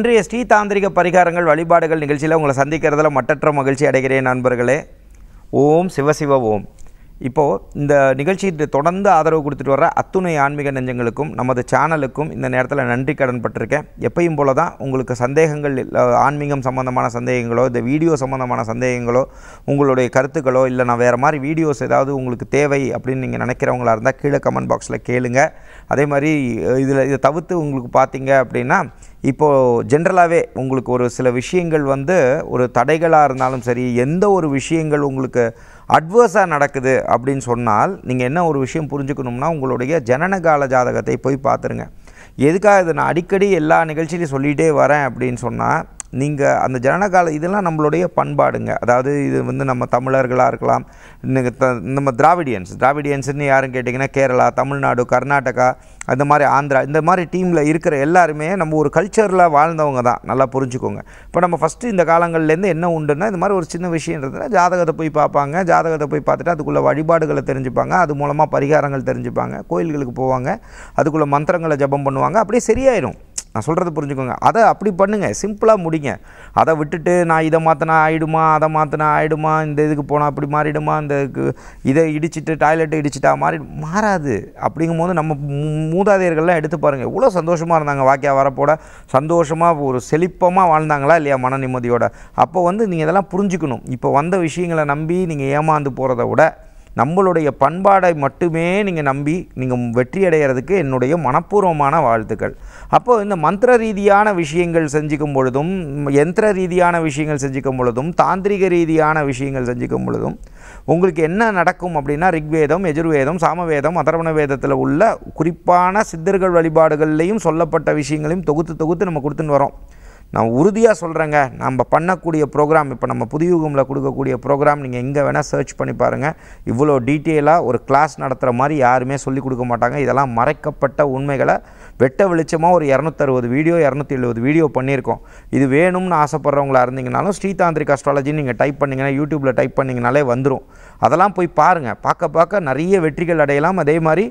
இன்றைய ஸ்ரீ தாந்திரிக பரிகாரங்கள் வழிபாடுகள் நிகழ்ச்சியில் உங்களை சந்திக்கிறதுல மட்டற்ற மகிழ்ச்சி அடைகிறேன் நண்பர்களே ஓம் சிவசிவ ஓம் இப்போது இந்த நிகழ்ச்சியில் தொடர்ந்து ஆதரவு கொடுத்துட்டு வர அத்துணை ஆன்மீக நெஞ்சங்களுக்கும் நமது சேனலுக்கும் இந்த நேரத்தில் நன்றி கடன் பட்டிருக்கேன் எப்பையும் போல தான் உங்களுக்கு சந்தேகங்கள் இல்லை ஆன்மீகம் சம்மந்தமான சந்தேகங்களோ இந்த வீடியோ சம்மந்தமான சந்தேகங்களோ உங்களுடைய கருத்துக்களோ இல்லை நான் வேறு மாதிரி வீடியோஸ் ஏதாவது உங்களுக்கு தேவை அப்படின்னு நீங்கள் நினைக்கிறவங்களா இருந்தால் கீழே கமெண்ட் பாக்ஸில் கேளுங்க அதே மாதிரி இதில் இதை தவிர்த்து உங்களுக்கு பார்த்தீங்க அப்படின்னா இப்போது ஜென்ரலாகவே உங்களுக்கு ஒரு சில விஷயங்கள் வந்து ஒரு தடைகளாக இருந்தாலும் சரி எந்த ஒரு விஷயங்கள் உங்களுக்கு அட்வர்ஸாக நடக்குது அப்படின்னு சொன்னால் நீங்கள் என்ன ஒரு விஷயம் புரிஞ்சுக்கணும்னா உங்களுடைய ஜனனகால ஜாதகத்தை போய் பார்த்துருங்க எதுக்காக இதை நான் அடிக்கடி எல்லா நிகழ்ச்சியிலையும் சொல்லிகிட்டே வரேன் அப்படின்னு சொன்னால் நீங்கள் அந்த ஜனனகால இதெல்லாம் நம்மளுடைய பண்பாடுங்க அதாவது இது வந்து நம்ம தமிழர்களாக இருக்கலாம் நம்ம திராவிடியன்ஸ் திராவிடியன்ஸ்னு யாரும் கேட்டிங்கன்னா கேரளா தமிழ்நாடு கர்நாடகா அந்த மாதிரி ஆந்திரா இந்த மாதிரி டீமில் இருக்கிற எல்லாருமே நம்ம ஒரு கல்ச்சரில் வாழ்ந்தவங்க தான் நல்லா புரிஞ்சுக்கோங்க இப்போ நம்ம ஃபஸ்ட்டு இந்த காலங்கள்லேருந்து என்ன உண்டுன்னா இந்த மாதிரி ஒரு சின்ன விஷயம் இருந்ததுன்னா ஜாதகத்தை போய் பார்ப்பாங்க ஜாதகத்தை போய் பார்த்துட்டு அதுக்குள்ளே வழிபாடுகளை தெரிஞ்சுப்பாங்க அது மூலமாக பரிகாரங்கள் தெரிஞ்சுப்பாங்க கோயில்களுக்கு போவாங்க அதுக்குள்ளே மந்திரங்களை ஜபம் பண்ணுவாங்க அப்படியே சரியாயிடும் நான் சொல்கிறது புரிஞ்சுக்கோங்க அதை அப்படி பண்ணுங்கள் சிம்பிளாக முடிங்க அதை விட்டுட்டு நான் இதை மாற்றினா ஆகிடுமா அதை மாற்றினா ஆகிடுமா இந்த இதுக்கு போனால் அப்படி மாறிடுமா இந்த இதை இடிச்சிட்டு டாய்லெட்டை இடிச்சிட்டா மாறி மாறாது அப்படிங்கும் போது நம்ம மூதாதையர்கள்லாம் எடுத்து பாருங்கள் இவ்வளோ சந்தோஷமாக இருந்தாங்க வாக்கியா வரப்போட சந்தோஷமாக ஒரு செழிப்பமாக வாழ்ந்தாங்களா இல்லையா மன நிம்மதியோட அப்போ வந்து நீங்கள் இதெல்லாம் புரிஞ்சுக்கணும் இப்போ வந்த விஷயங்களை நம்பி நீங்கள் ஏமாந்து போகிறத விட நம்மளுடைய பண்பாடை மட்டுமே நீங்கள் நம்பி நீங்கள் வெற்றி அடைகிறதுக்கு என்னுடைய மனப்பூர்வமான வாழ்த்துக்கள் அப்போது இந்த மந்திர ரீதியான விஷயங்கள் செஞ்சுக்கும் பொழுதும் யந்திர ரீதியான விஷயங்கள் செஞ்சுக்கும் பொழுதும் தாந்திரிக ரீதியான விஷயங்கள் செஞ்சுக்கும் பொழுதும் உங்களுக்கு என்ன நடக்கும் அப்படின்னா ரிக்வேதம் எஜுர்வேதம் சாமவேதம் அதர்வண வேதத்தில் உள்ள குறிப்பான சித்தர்கள் வழிபாடுகள்லையும் சொல்லப்பட்ட விஷயங்களையும் தொகுத்து தொகுத்து நம்ம கொடுத்துன்னு வரோம் நான் உறுதியாக சொல்கிறேங்க நம்ம பண்ணக்கூடிய ப்ரோக்ராம் இப்போ நம்ம புதியுகமில் கொடுக்கக்கூடிய ப்ரோக்ராம் நீங்கள் எங்கே வேணால் சர்ச் பண்ணி பாருங்கள் இவ்வளோ டீட்டெயிலாக ஒரு கிளாஸ் நடத்துகிற மாதிரி யாருமே சொல்லிக் கொடுக்க மாட்டாங்க இதெல்லாம் மறைக்கப்பட்ட உண்மைகளை வெட்ட வெளிச்சமாக ஒரு இரநூத்தறுபது வீடியோ இரநூத்தி எழுபது வீடியோ பண்ணியிருக்கோம் இது வேணும்னு ஆசைப்பட்றவங்களா இருந்தீங்கனாலும் ஸ்ரீதாந்திரிக் அஸ்ட்ராலஜின்னு நீங்கள் டைப் பண்ணிங்கன்னா யூடியூப்பில் டைப் பண்ணிங்கனாலே வந்துடும் அதெல்லாம் போய் பாருங்கள் பார்க்க பார்க்க நிறைய வெற்றிகள் அடையலாம் அதே மாதிரி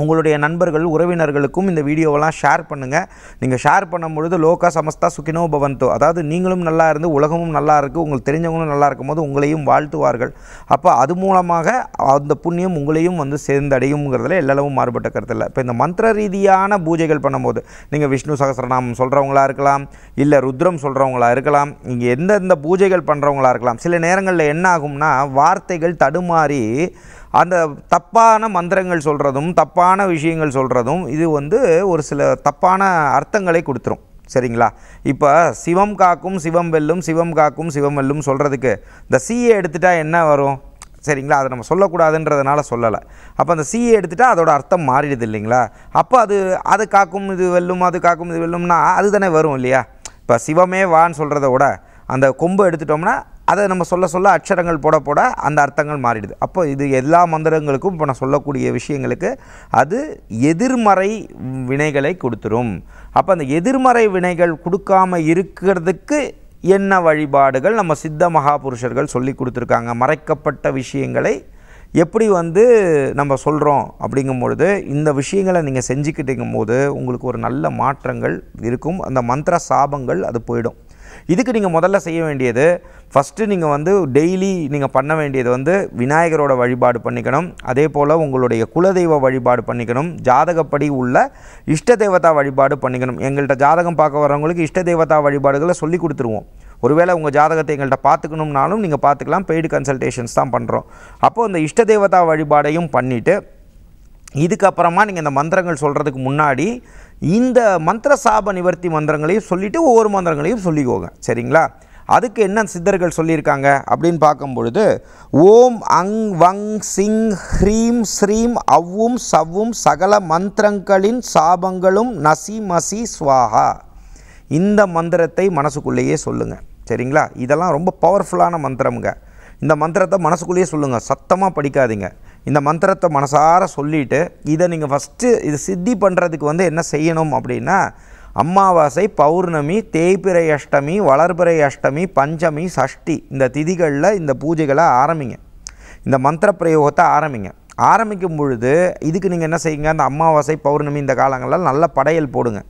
உங்களுடைய நண்பர்கள் உறவினர்களுக்கும் இந்த வீடியோவெல்லாம் ஷேர் பண்ணுங்கள் நீங்கள் ஷேர் பண்ணும் பொழுது லோகா சமஸ்தா சுக்கினோ பவந்தோ அதாவது நீங்களும் நல்லா இருந்து உலகமும் நல்லா இருக்குது உங்களுக்கு தெரிஞ்சவங்களும் நல்லா இருக்கும் போது உங்களையும் வாழ்த்துவார்கள் அப்போ அது மூலமாக அந்த புண்ணியம் உங்களையும் வந்து சேர்ந்தடையுங்கிறதுல எல்லளவும் மாறுபட்ட கருத்து இல்லை இப்போ இந்த மந்திர ரீதியான பூஜைகள் பண்ணும்போது நீங்கள் விஷ்ணு சகசிரநாமம் சொல்கிறவங்களா இருக்கலாம் இல்லை ருத்ரம் சொல்கிறவங்களா இருக்கலாம் இங்கே எந்தெந்த பூஜைகள் பண்ணுறவங்களா இருக்கலாம் சில நேரங்களில் என்ன ஆகும்னா வார்த்தைகள் தடுமாறி அந்த தப்பான மந்திரங்கள் சொல்கிறதும் தப்பான விஷயங்கள் சொல்கிறதும் இது வந்து ஒரு சில தப்பான அர்த்தங்களை கொடுத்துரும் சரிங்களா இப்போ சிவம் காக்கும் சிவம் வெல்லும் சிவம் காக்கும் சிவம் வெல்லும் சொல்கிறதுக்கு இந்த சிஏ எடுத்துட்டால் என்ன வரும் சரிங்களா அதை நம்ம சொல்லக்கூடாதுன்றதுனால சொல்லலை அப்போ அந்த சீயை எடுத்துட்டால் அதோட அர்த்தம் மாறிடுது இல்லைங்களா அப்போ அது அது காக்கும் இது வெல்லும் அது காக்கும் இது வெல்லும்னா அது தானே வரும் இல்லையா இப்போ சிவமே வான்னு சொல்கிறத விட அந்த கொம்பு எடுத்துட்டோம்னா அதை நம்ம சொல்ல சொல்ல அக்ஷரங்கள் போட போட அந்த அர்த்தங்கள் மாறிடுது அப்போ இது எல்லா மந்திரங்களுக்கும் இப்போ நான் சொல்லக்கூடிய விஷயங்களுக்கு அது எதிர்மறை வினைகளை கொடுத்துரும் அப்போ அந்த எதிர்மறை வினைகள் கொடுக்காமல் இருக்கிறதுக்கு என்ன வழிபாடுகள் நம்ம சித்த மகாபுருஷர்கள் சொல்லி கொடுத்துருக்காங்க மறைக்கப்பட்ட விஷயங்களை எப்படி வந்து நம்ம சொல்கிறோம் அப்படிங்கும்பொழுது இந்த விஷயங்களை நீங்கள் செஞ்சுக்கிட்டிங்கும் போது உங்களுக்கு ஒரு நல்ல மாற்றங்கள் இருக்கும் அந்த மந்திர சாபங்கள் அது போயிடும் இதுக்கு நீங்கள் முதல்ல செய்ய வேண்டியது ஃபஸ்ட்டு நீங்கள் வந்து டெய்லி நீங்கள் பண்ண வேண்டியது வந்து விநாயகரோட வழிபாடு பண்ணிக்கணும் அதே போல் உங்களுடைய குலதெய்வ வழிபாடு பண்ணிக்கணும் ஜாதகப்படி உள்ள இஷ்ட தேவதா வழிபாடு பண்ணிக்கணும் எங்கள்கிட்ட ஜாதகம் பார்க்க வரவங்களுக்கு இஷ்ட தேவதா வழிபாடுகளை சொல்லி கொடுத்துருவோம் ஒருவேளை உங்கள் ஜாதகத்தை எங்கள்கிட்ட பார்த்துக்கணும்னாலும் நீங்கள் பார்த்துக்கலாம் பெய்டு கன்சல்டேஷன்ஸ் தான் பண்ணுறோம் அப்போது அந்த இஷ்ட தேவதா வழிபாடையும் பண்ணிவிட்டு இதுக்கப்புறமா நீங்கள் இந்த மந்திரங்கள் சொல்கிறதுக்கு முன்னாடி இந்த மந்திர சாப நிவர்த்தி மந்திரங்களையும் சொல்லிவிட்டு ஒவ்வொரு மந்திரங்களையும் சொல்லிக்கோங்க சரிங்களா அதுக்கு என்ன சித்தர்கள் சொல்லியிருக்காங்க அப்படின்னு பார்க்கும் பொழுது ஓம் அங் வங் சிங் ஹ்ரீம் ஸ்ரீம் அவ்வும் சவ்வும் சகல மந்திரங்களின் சாபங்களும் நசி மசி ஸ்வாஹா இந்த மந்திரத்தை மனசுக்குள்ளேயே சொல்லுங்கள் சரிங்களா இதெல்லாம் ரொம்ப பவர்ஃபுல்லான மந்திரமுங்க இந்த மந்திரத்தை மனசுக்குள்ளேயே சொல்லுங்கள் சத்தமாக படிக்காதீங்க இந்த மந்திரத்தை மனசார சொல்லிவிட்டு இதை நீங்கள் ஃபஸ்ட்டு இது சித்தி பண்ணுறதுக்கு வந்து என்ன செய்யணும் அப்படின்னா அமாவாசை பௌர்ணமி தேய்பிறை அஷ்டமி வளர்பிறை அஷ்டமி பஞ்சமி சஷ்டி இந்த திதிகளில் இந்த பூஜைகளை ஆரம்பிங்க இந்த மந்திர பிரயோகத்தை ஆரம்பிங்க ஆரம்பிக்கும் பொழுது இதுக்கு நீங்கள் என்ன செய்யுங்க அந்த அம்மாவாசை பௌர்ணமி இந்த காலங்களில் நல்ல படையல் போடுங்க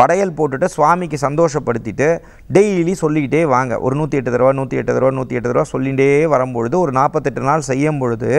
படையல் போட்டுட்டு சுவாமிக்கு சந்தோஷப்படுத்திட்டு டெய்லி சொல்லிக்கிட்டே வாங்க ஒரு நூற்றி எட்டு தடவை நூற்றி எட்டு தடவை நூற்றி எட்டு தடவை சொல்லிகிட்டே வரும்பொழுது ஒரு நாற்பத்தெட்டு நாள் செய்யும் பொழுது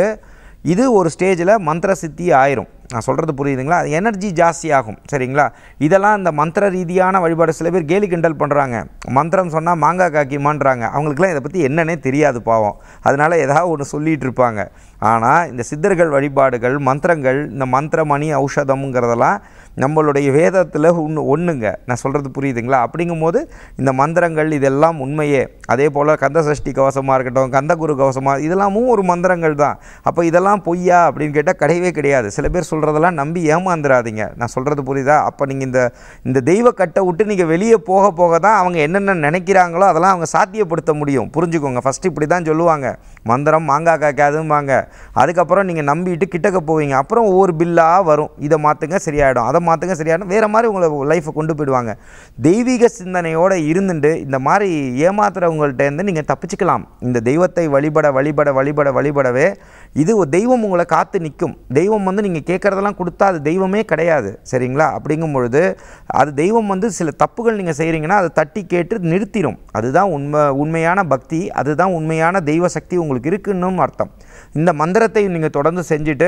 இது ஒரு ஸ்டேஜில் மந்திர சித்தி ஆயிரும் நான் சொல்கிறது புரியுதுங்களா அது எனர்ஜி ஜாஸ்தி ஆகும் சரிங்களா இதெல்லாம் இந்த மந்திர ரீதியான வழிபாடு சில பேர் கேலி கிண்டல் பண்ணுறாங்க மந்திரம் சொன்னால் மாங்காய் காக்கியமான்றாங்க அவங்களுக்குலாம் இதை பற்றி என்னன்னே தெரியாது பாவம் அதனால் ஏதாவது ஒன்று சொல்லிகிட்டு இருப்பாங்க ஆனால் இந்த சித்தர்கள் வழிபாடுகள் மந்திரங்கள் இந்த மந்திரமணி ஔஷதம்ங்கிறதெல்லாம் நம்மளுடைய வேதத்தில் ஒன்று ஒன்றுங்க நான் சொல்கிறது புரியுதுங்களா அப்படிங்கும் போது இந்த மந்திரங்கள் இதெல்லாம் உண்மையே அதே போல் கந்த சஷ்டி கவசமாக இருக்கட்டும் கந்த குரு கவசமாக இதெல்லாமும் ஒரு மந்திரங்கள் தான் அப்போ இதெல்லாம் பொய்யா அப்படின்னு கேட்டால் கிடையவே கிடையாது சில பேர் சொல்கிறதெல்லாம் நம்பி ஏமாந்துடாதீங்க நான் சொல்கிறது புரியுதா அப்போ நீங்கள் இந்த இந்த தெய்வ கட்டை விட்டு நீங்கள் வெளியே போக போக தான் அவங்க என்னென்ன நினைக்கிறாங்களோ அதெல்லாம் அவங்க சாத்தியப்படுத்த முடியும் புரிஞ்சுக்கோங்க ஃபஸ்ட்டு இப்படி தான் சொல்லுவாங்க மந்திரம் மாங்காய் காய்க்காதும்பாங்க அதுக்கப்புறம் நீங்கள் நம்பிட்டு கிட்டக்க போவீங்க அப்புறம் ஒவ்வொரு பில்லாக வரும் இதை மாற்றுங்க சரியாயிடும் அதை மாற்றுங்க சரியான வேறு மாதிரி உங்களை லைஃப்பை கொண்டு போயிடுவாங்க தெய்வீக சிந்தனையோடு இருந்துட்டு இந்த மாதிரி ஏமாத்துறவங்கள்ட்டேருந்து நீங்கள் தப்பிச்சுக்கலாம் இந்த தெய்வத்தை வழிபட வழிபட வழிபட வழிபடவே இது தெய்வம் உங்களை காத்து நிற்கும் தெய்வம் வந்து நீங்கள் கேட்குறதெல்லாம் கொடுத்தா அது தெய்வமே கிடையாது சரிங்களா அப்படிங்கும் பொழுது அது தெய்வம் வந்து சில தப்புகள் நீங்கள் செய்கிறீங்கன்னா அதை தட்டி கேட்டு நிறுத்திடும் அதுதான் உண்மை உண்மையான பக்தி அதுதான் உண்மையான தெய்வ சக்தி உங்களுக்கு இருக்குன்னு அர்த்தம் இந்த மந்திரத்தை நீங்கள் தொடர்ந்து செஞ்சுட்டு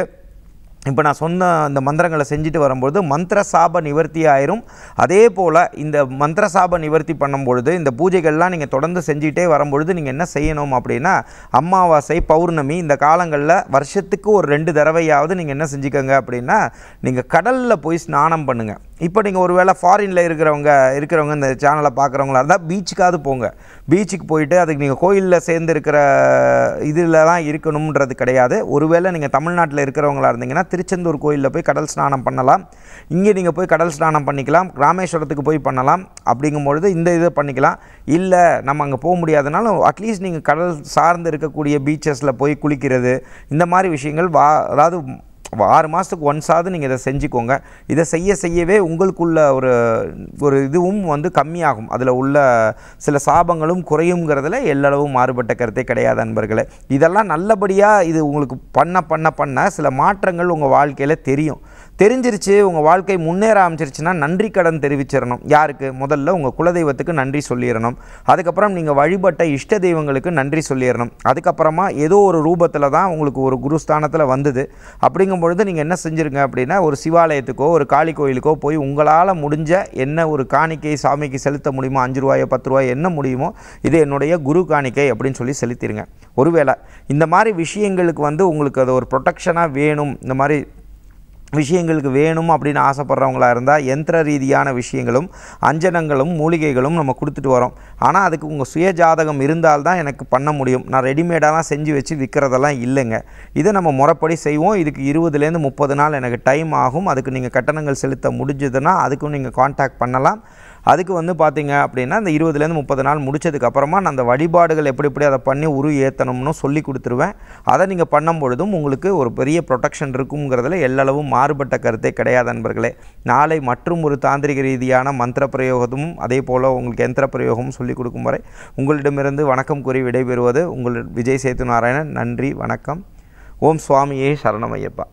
இப்போ நான் சொன்ன இந்த மந்திரங்களை செஞ்சுட்டு வரும்பொழுது மந்திர சாப நிவர்த்தி ஆயிரும் அதே போல் இந்த மந்திர சாப நிவர்த்தி பண்ணும்பொழுது இந்த பூஜைகள்லாம் நீங்கள் தொடர்ந்து செஞ்சுக்கிட்டே வரும்பொழுது நீங்கள் என்ன செய்யணும் அப்படின்னா அமாவாசை பௌர்ணமி இந்த காலங்களில் வருஷத்துக்கு ஒரு ரெண்டு தடவையாவது நீங்கள் என்ன செஞ்சுக்கோங்க அப்படின்னா நீங்கள் கடலில் போய் ஸ்நானம் பண்ணுங்கள் இப்போ நீங்கள் ஒரு வேளை ஃபாரினில் இருக்கிறவங்க இருக்கிறவங்க இந்த சேனலை பார்க்குறவங்களா இருந்தால் பீச்சுக்காவது போங்க பீச்சுக்கு போயிட்டு அதுக்கு நீங்கள் கோயிலில் சேர்ந்து இருக்கிற இதில் தான் இருக்கணுன்றது கிடையாது ஒருவேளை நீங்கள் தமிழ்நாட்டில் இருக்கிறவங்களா இருந்தீங்கன்னா திருச்செந்தூர் கோயிலில் போய் கடல் ஸ்நானம் பண்ணலாம் இங்கே நீங்கள் போய் கடல் ஸ்நானம் பண்ணிக்கலாம் ராமேஸ்வரத்துக்கு போய் பண்ணலாம் அப்படிங்கும் பொழுது இந்த இதை பண்ணிக்கலாம் இல்லை நம்ம அங்கே போக முடியாதனாலும் அட்லீஸ்ட் நீங்கள் கடல் சார்ந்து இருக்கக்கூடிய பீச்சஸில் போய் குளிக்கிறது இந்த மாதிரி விஷயங்கள் வா அதாவது ஆறு மாதத்துக்கு ஒன்ஸாவது நீங்கள் இதை செஞ்சுக்கோங்க இதை செய்ய செய்யவே உங்களுக்குள்ள ஒரு ஒரு இதுவும் வந்து கம்மியாகும் அதில் உள்ள சில சாபங்களும் குறையுங்கிறதுல எல்லளவும் மாறுபட்ட கருத்தே கிடையாது அன்பர்களே இதெல்லாம் நல்லபடியாக இது உங்களுக்கு பண்ண பண்ண பண்ண சில மாற்றங்கள் உங்கள் வாழ்க்கையில் தெரியும் தெரிஞ்சிருச்சு உங்கள் வாழ்க்கை முன்னேற ஆரம்பிச்சிருச்சுன்னா நன்றி கடன் தெரிவிச்சிடணும் யாருக்கு முதல்ல உங்கள் குலதெய்வத்துக்கு நன்றி சொல்லிடணும் அதுக்கப்புறம் நீங்கள் வழிபட்ட இஷ்ட தெய்வங்களுக்கு நன்றி சொல்லிடணும் அதுக்கப்புறமா ஏதோ ஒரு ரூபத்தில் தான் உங்களுக்கு ஒரு குருஸ்தானத்தில் வந்தது அப்படிங்கும் பொழுது நீங்கள் என்ன செஞ்சுருங்க அப்படின்னா ஒரு சிவாலயத்துக்கோ ஒரு காளி கோயிலுக்கோ போய் உங்களால் முடிஞ்ச என்ன ஒரு காணிக்கை சாமிக்கு செலுத்த முடியுமோ அஞ்சு ரூபாயோ பத்து ரூபாயோ என்ன முடியுமோ இது என்னுடைய குரு காணிக்கை அப்படின்னு சொல்லி செலுத்திடுங்க ஒருவேளை இந்த மாதிரி விஷயங்களுக்கு வந்து உங்களுக்கு அது ஒரு ப்ரொடெக்ஷனாக வேணும் இந்த மாதிரி விஷயங்களுக்கு வேணும் அப்படின்னு ஆசைப்பட்றவங்களா இருந்தால் எந்திர ரீதியான விஷயங்களும் அஞ்சனங்களும் மூலிகைகளும் நம்ம கொடுத்துட்டு வரோம் ஆனால் அதுக்கு உங்கள் சுய ஜாதகம் இருந்தால்தான் எனக்கு பண்ண முடியும் நான் ரெடிமேடெல்லாம் செஞ்சு வச்சு விற்கிறதெல்லாம் இல்லைங்க இதை நம்ம முறைப்படி செய்வோம் இதுக்கு இருபதுலேருந்து முப்பது நாள் எனக்கு டைம் ஆகும் அதுக்கு நீங்கள் கட்டணங்கள் செலுத்த முடிஞ்சதுன்னா அதுக்கும் நீங்கள் காண்டாக்ட் பண்ணலாம் அதுக்கு வந்து பார்த்திங்க அப்படின்னா இந்த இருபதுலேருந்து முப்பது நாள் முடித்ததுக்கப்புறமா நான் அந்த வழிபாடுகள் எப்படி எப்படி அதை பண்ணி உரு ஏற்றணும்னு சொல்லி கொடுத்துருவேன் அதை நீங்கள் பண்ணும் பொழுதும் உங்களுக்கு ஒரு பெரிய ப்ரொடெக்ஷன் இருக்குங்கிறதுல எல்லளவும் மாறுபட்ட கருத்தே கிடையாது நண்பர்களே நாளை மற்றும் ஒரு தாந்திரிக ரீதியான மந்திர பிரயோகமும் அதே போல் உங்களுக்கு எந்திர பிரயோகமும் சொல்லிக் கொடுக்கும் வரை உங்களிடமிருந்து வணக்கம் கூறி விடைபெறுவது உங்கள் விஜய் சேத்து நாராயணன் நன்றி வணக்கம் ஓம் சுவாமியே சரணமையப்பா